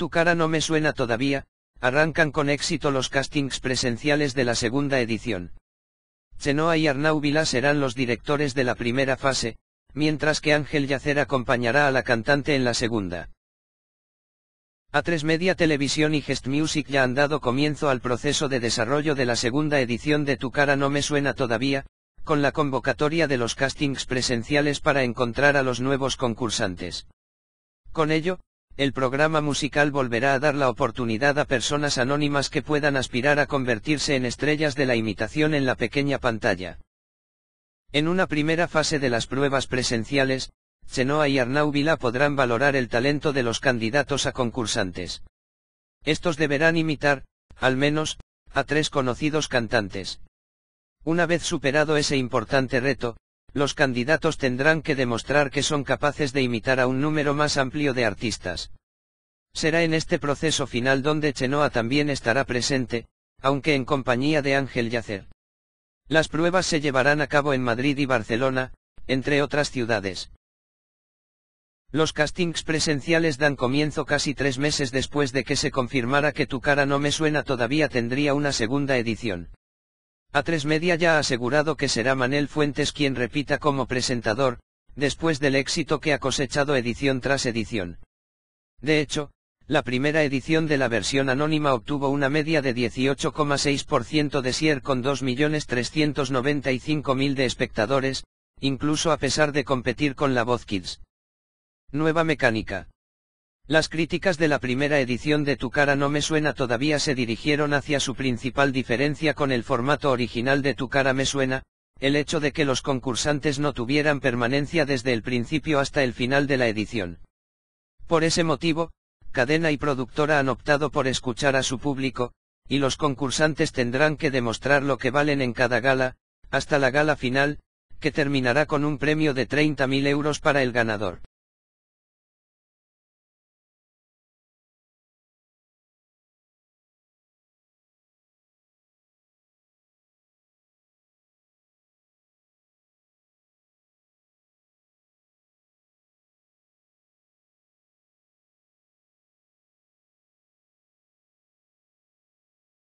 Tu cara no me suena todavía, arrancan con éxito los castings presenciales de la segunda edición. Chenoa y Arnau Vila serán los directores de la primera fase, mientras que Ángel Yacer acompañará a la cantante en la segunda. A3 Media Televisión y Gest Music ya han dado comienzo al proceso de desarrollo de la segunda edición de Tu cara no me suena todavía, con la convocatoria de los castings presenciales para encontrar a los nuevos concursantes. Con ello, el programa musical volverá a dar la oportunidad a personas anónimas que puedan aspirar a convertirse en estrellas de la imitación en la pequeña pantalla. En una primera fase de las pruebas presenciales, Chenoa y Arnau Vila podrán valorar el talento de los candidatos a concursantes. Estos deberán imitar, al menos, a tres conocidos cantantes. Una vez superado ese importante reto, los candidatos tendrán que demostrar que son capaces de imitar a un número más amplio de artistas. Será en este proceso final donde Chenoa también estará presente, aunque en compañía de Ángel Yacer. Las pruebas se llevarán a cabo en Madrid y Barcelona, entre otras ciudades. Los castings presenciales dan comienzo casi tres meses después de que se confirmara que Tu cara no me suena todavía tendría una segunda edición. A3 Media ya ha asegurado que será Manel Fuentes quien repita como presentador, después del éxito que ha cosechado edición tras edición. De hecho, la primera edición de la versión anónima obtuvo una media de 18,6% de sier con 2.395.000 de espectadores, incluso a pesar de competir con La Voz Kids. Nueva mecánica. Las críticas de la primera edición de Tu cara no me suena todavía se dirigieron hacia su principal diferencia con el formato original de Tu cara me suena, el hecho de que los concursantes no tuvieran permanencia desde el principio hasta el final de la edición. Por ese motivo, cadena y productora han optado por escuchar a su público, y los concursantes tendrán que demostrar lo que valen en cada gala, hasta la gala final, que terminará con un premio de 30.000 euros para el ganador.